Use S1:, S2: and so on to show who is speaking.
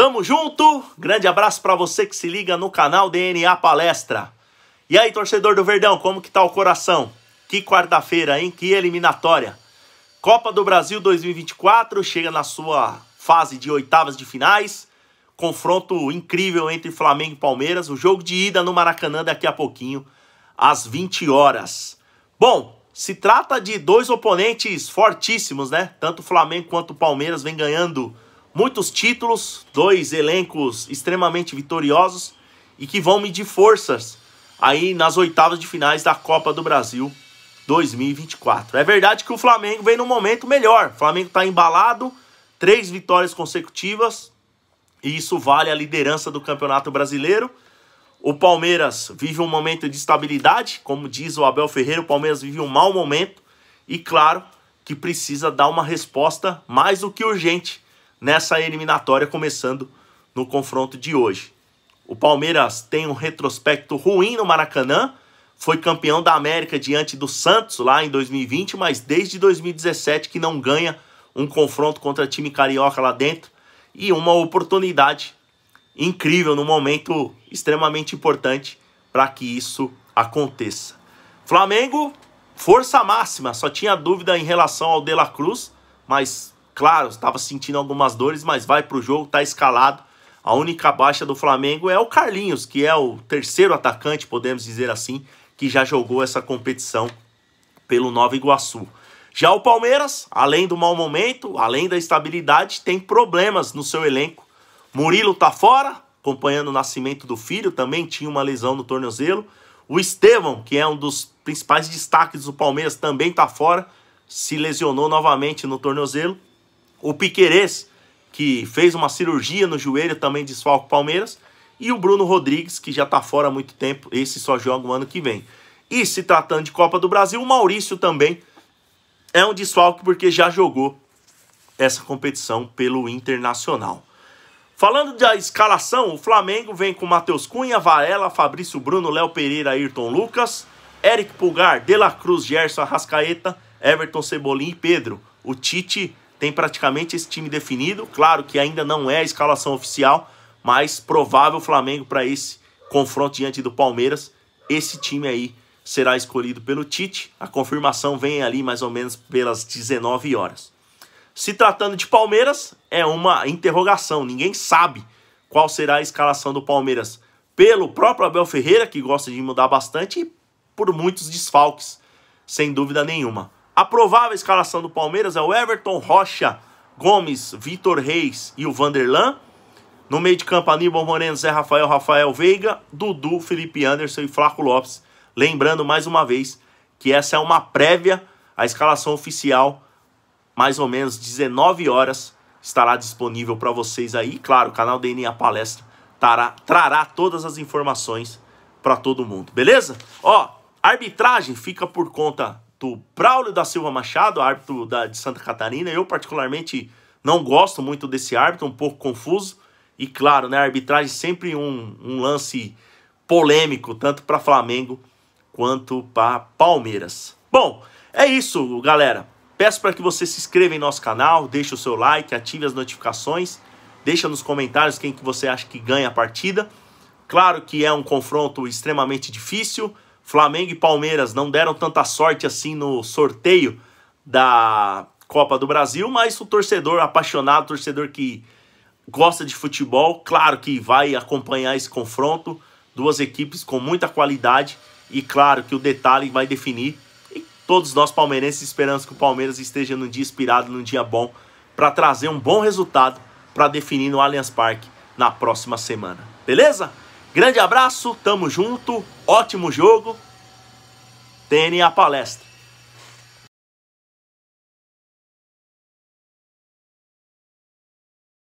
S1: Tamo junto, grande abraço para você que se liga no canal DNA Palestra. E aí, torcedor do Verdão, como que tá o coração? Que quarta-feira, hein? Que eliminatória. Copa do Brasil 2024 chega na sua fase de oitavas de finais. Confronto incrível entre Flamengo e Palmeiras. O jogo de ida no Maracanã daqui a pouquinho, às 20 horas. Bom, se trata de dois oponentes fortíssimos, né? Tanto o Flamengo quanto o Palmeiras vem ganhando muitos títulos, dois elencos extremamente vitoriosos e que vão medir forças aí nas oitavas de finais da Copa do Brasil 2024. É verdade que o Flamengo vem num momento melhor. O Flamengo está embalado, três vitórias consecutivas e isso vale a liderança do Campeonato Brasileiro. O Palmeiras vive um momento de estabilidade, como diz o Abel Ferreira, o Palmeiras vive um mau momento e claro que precisa dar uma resposta mais do que urgente nessa eliminatória, começando no confronto de hoje. O Palmeiras tem um retrospecto ruim no Maracanã, foi campeão da América diante do Santos lá em 2020, mas desde 2017 que não ganha um confronto contra time carioca lá dentro e uma oportunidade incrível num momento extremamente importante para que isso aconteça. Flamengo, força máxima, só tinha dúvida em relação ao De La Cruz, mas claro, estava sentindo algumas dores, mas vai para o jogo, está escalado. A única baixa do Flamengo é o Carlinhos, que é o terceiro atacante, podemos dizer assim, que já jogou essa competição pelo Nova Iguaçu. Já o Palmeiras, além do mau momento, além da estabilidade, tem problemas no seu elenco. Murilo tá fora, acompanhando o nascimento do filho, também tinha uma lesão no tornozelo. O Estevão, que é um dos principais destaques do Palmeiras, também tá fora, se lesionou novamente no tornozelo. O Piquerez, que fez uma cirurgia no joelho, também desfalca o Palmeiras. E o Bruno Rodrigues, que já está fora há muito tempo, esse só joga o ano que vem. E se tratando de Copa do Brasil, o Maurício também é um desfalque porque já jogou essa competição pelo Internacional. Falando da escalação, o Flamengo vem com Matheus Cunha, Varela, Fabrício Bruno, Léo Pereira, Ayrton Lucas, Eric Pulgar, De La Cruz, Gerson Arrascaeta, Everton Cebolinha e Pedro. O Tite tem praticamente esse time definido. Claro que ainda não é a escalação oficial, mas provável Flamengo para esse confronto diante do Palmeiras. Esse time aí será escolhido pelo Tite. A confirmação vem ali mais ou menos pelas 19 horas. Se tratando de Palmeiras, é uma interrogação. Ninguém sabe qual será a escalação do Palmeiras pelo próprio Abel Ferreira, que gosta de mudar bastante, e por muitos desfalques, sem dúvida nenhuma. A provável escalação do Palmeiras é o Everton Rocha, Gomes, Vitor Reis e o Vanderlan. No meio de campo, Aníbal Moreno, Zé Rafael, Rafael Veiga, Dudu, Felipe Anderson e Flaco Lopes. Lembrando mais uma vez que essa é uma prévia, a escalação oficial, mais ou menos 19 horas, estará disponível para vocês aí. Claro, o canal DNA Palestra tará, trará todas as informações para todo mundo, beleza? Ó, arbitragem fica por conta árbitro Braulio da Silva Machado, árbitro da, de Santa Catarina. Eu, particularmente, não gosto muito desse árbitro, um pouco confuso. E claro, né, a arbitragem é sempre um, um lance polêmico, tanto para Flamengo quanto para Palmeiras. Bom, é isso, galera. Peço para que você se inscreva em nosso canal, deixe o seu like, ative as notificações, deixa nos comentários quem que você acha que ganha a partida. Claro que é um confronto extremamente difícil, Flamengo e Palmeiras não deram tanta sorte assim no sorteio da Copa do Brasil, mas o torcedor apaixonado, o torcedor que gosta de futebol, claro que vai acompanhar esse confronto, duas equipes com muita qualidade e claro que o detalhe vai definir. E todos nós palmeirenses esperamos que o Palmeiras esteja num dia inspirado, num dia bom, para trazer um bom resultado para definir no Allianz Parque na próxima semana. Beleza? Grande abraço, tamo junto, ótimo jogo. a Palestra.